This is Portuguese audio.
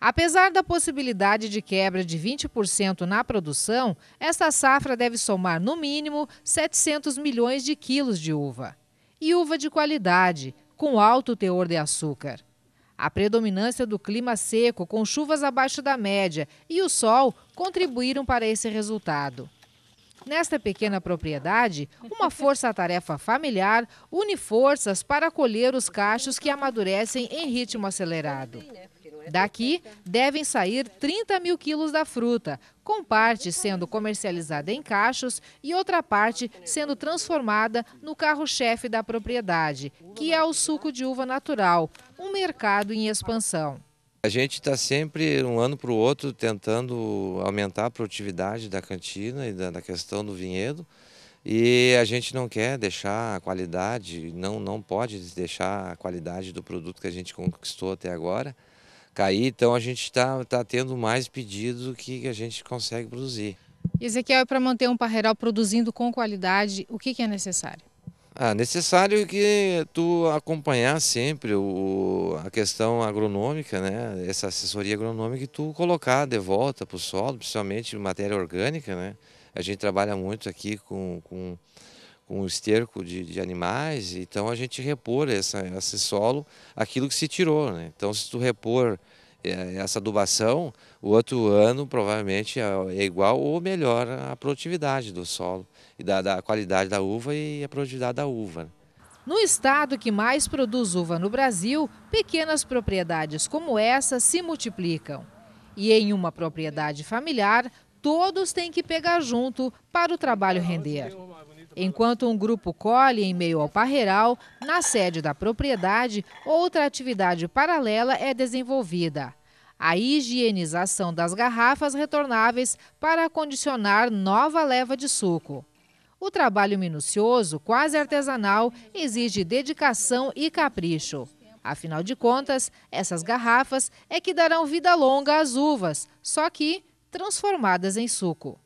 Apesar da possibilidade de quebra de 20% na produção, esta safra deve somar no mínimo 700 milhões de quilos de uva. E uva de qualidade, com alto teor de açúcar. A predominância do clima seco, com chuvas abaixo da média, e o sol contribuíram para esse resultado. Nesta pequena propriedade, uma força-tarefa familiar une forças para colher os cachos que amadurecem em ritmo acelerado. Daqui devem sair 30 mil quilos da fruta, com parte sendo comercializada em cachos e outra parte sendo transformada no carro-chefe da propriedade, que é o suco de uva natural, um mercado em expansão. A gente está sempre, um ano para o outro, tentando aumentar a produtividade da cantina e da, da, questão do vinhedo. E a gente não quer deixar a qualidade, não, não pode deixar a qualidade do produto que a gente conquistou até agora cair, então a gente está tá tendo mais pedidos do que a gente consegue produzir. E Ezequiel, é para manter um parreiral produzindo com qualidade, o que, que é necessário? Ah, necessário é que tu acompanhar sempre o, a questão agronômica, né? essa assessoria agronômica, e tu colocar de volta para o solo, principalmente matéria orgânica. Né? A gente trabalha muito aqui com, com com esterco de, de, animais, então a gente repor essa, esse solo, aquilo que se tirou. Né? Então, se tu repor é, essa adubação, o outro ano provavelmente é, é igual ou melhor a produtividade do solo e da, da qualidade da uva e a produtividade da uva. Né? No estado que mais produz uva no Brasil, pequenas propriedades como essa se multiplicam. E em uma propriedade familiar, todos têm que pegar junto para o trabalho render. Enquanto um grupo colhe em meio ao parreiral, na sede da propriedade, outra atividade paralela é desenvolvida. A higienização das garrafas retornáveis para acondicionar nova leva de suco. O trabalho minucioso, quase artesanal, exige dedicação e capricho. Afinal de contas, essas garrafas é que darão vida longa às uvas, só que transformadas em suco.